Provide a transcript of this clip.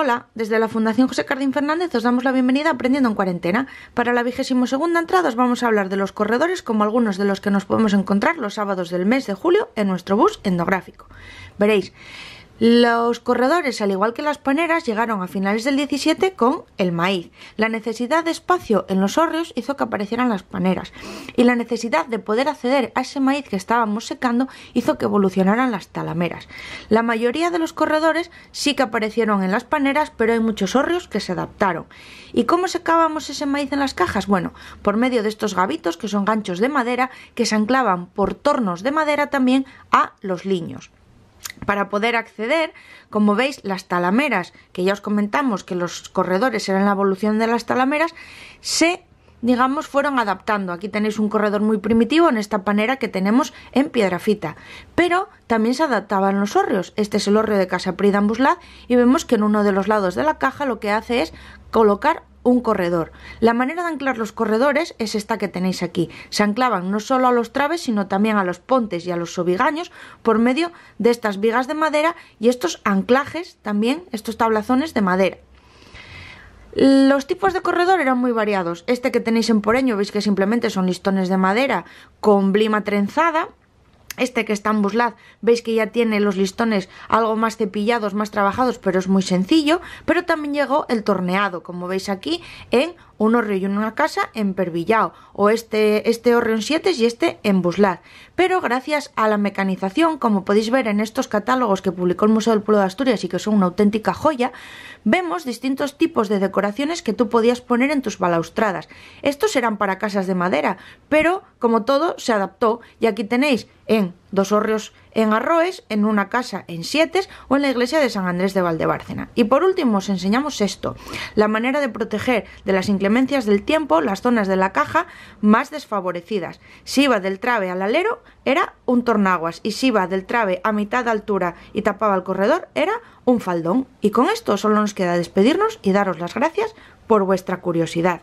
Hola, desde la Fundación José Cardín Fernández os damos la bienvenida a Aprendiendo en Cuarentena. Para la vigésimo segunda entrada os vamos a hablar de los corredores como algunos de los que nos podemos encontrar los sábados del mes de julio en nuestro bus endográfico. Veréis los corredores, al igual que las paneras, llegaron a finales del 17 con el maíz. La necesidad de espacio en los hórreos hizo que aparecieran las paneras y la necesidad de poder acceder a ese maíz que estábamos secando hizo que evolucionaran las talameras. La mayoría de los corredores sí que aparecieron en las paneras, pero hay muchos hórreos que se adaptaron. ¿Y cómo secábamos ese maíz en las cajas? Bueno, por medio de estos gavitos, que son ganchos de madera, que se anclaban por tornos de madera también a los liños. Para poder acceder, como veis, las talameras, que ya os comentamos que los corredores eran la evolución de las talameras, se digamos, fueron adaptando. Aquí tenéis un corredor muy primitivo en esta panera que tenemos en piedra fita. Pero también se adaptaban los hórreos. Este es el hórreo de Casa Prida en y vemos que en uno de los lados de la caja lo que hace es colocar un corredor. La manera de anclar los corredores es esta que tenéis aquí. Se anclaban no solo a los traves, sino también a los pontes y a los sobigaños por medio de estas vigas de madera y estos anclajes también, estos tablazones de madera. Los tipos de corredor eran muy variados. Este que tenéis en Poreño veis que simplemente son listones de madera con blima trenzada. Este que está en Buslad, veis que ya tiene los listones algo más cepillados, más trabajados, pero es muy sencillo. Pero también llegó el torneado, como veis aquí, en un horreo y una casa en Pervillao, o este, este horreo en y este en Buslat. Pero gracias a la mecanización, como podéis ver en estos catálogos que publicó el Museo del Pueblo de Asturias y que son una auténtica joya, vemos distintos tipos de decoraciones que tú podías poner en tus balaustradas. Estos eran para casas de madera, pero como todo se adaptó y aquí tenéis en dos hórreos en Arroes, en una casa en Sietes o en la iglesia de San Andrés de Valdebárcena. Y por último os enseñamos esto, la manera de proteger de las inclemencias del tiempo las zonas de la caja más desfavorecidas. Si iba del trave al alero era un tornaguas y si iba del trave a mitad de altura y tapaba el corredor era un faldón. Y con esto solo nos queda despedirnos y daros las gracias por vuestra curiosidad.